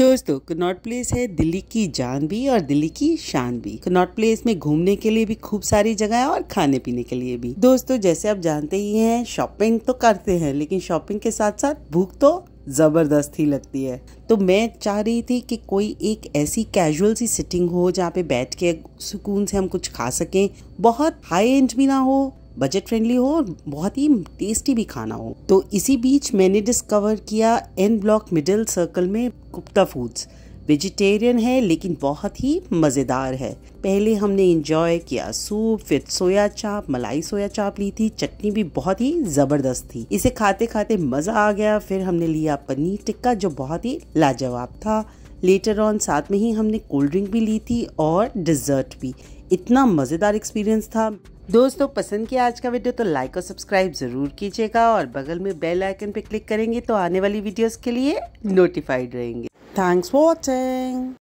दोस्तों Connaught place है दिल्ली की जान भी और दिल्ली की शान भी कनॉट प्लेस में घूमने के लिए भी खूब सारी जगह है और खाने पीने के लिए भी दोस्तों जैसे आप जानते ही हैं शॉपिंग तो करते हैं लेकिन शॉपिंग के साथ साथ भूख तो ज़बरदस्त ही लगती है तो मैं चाह रही थी कि कोई एक ऐसी कैजुअल सी सिटिंग हो जहाँ पे बैठ के सुकून से हम कुछ खा सकें बहुत हाई एंड भी ना हो बजट फ्रेंडली हो और बहुत ही टेस्टी भी खाना हो तो इसी बीच मैंने डिस्कवर किया एन ब्लॉक मिडिल सर्कल में गुप्ता फूड्स वेजिटेरियन है लेकिन बहुत ही मज़ेदार है पहले हमने इंजॉय किया सूप फिर सोया चाप मलाई सोया चाप ली थी चटनी भी बहुत ही ज़बरदस्त थी इसे खाते खाते मज़ा आ गया फिर हमने लिया पनीर टिक्का जो बहुत ही लाजवाब था लेटर ऑन साथ में ही हमने कोल्ड ड्रिंक भी ली थी और डिज़र्ट भी इतना मज़ेदार एक्सपीरियंस था दोस्तों पसंद किया आज का वीडियो तो लाइक और सब्सक्राइब ज़रूर कीजिएगा और बगल में बेल आइकन पे क्लिक करेंगे तो आने वाली वीडियोस के लिए नोटिफाइड रहेंगे थैंक्स फॉर वॉचिंग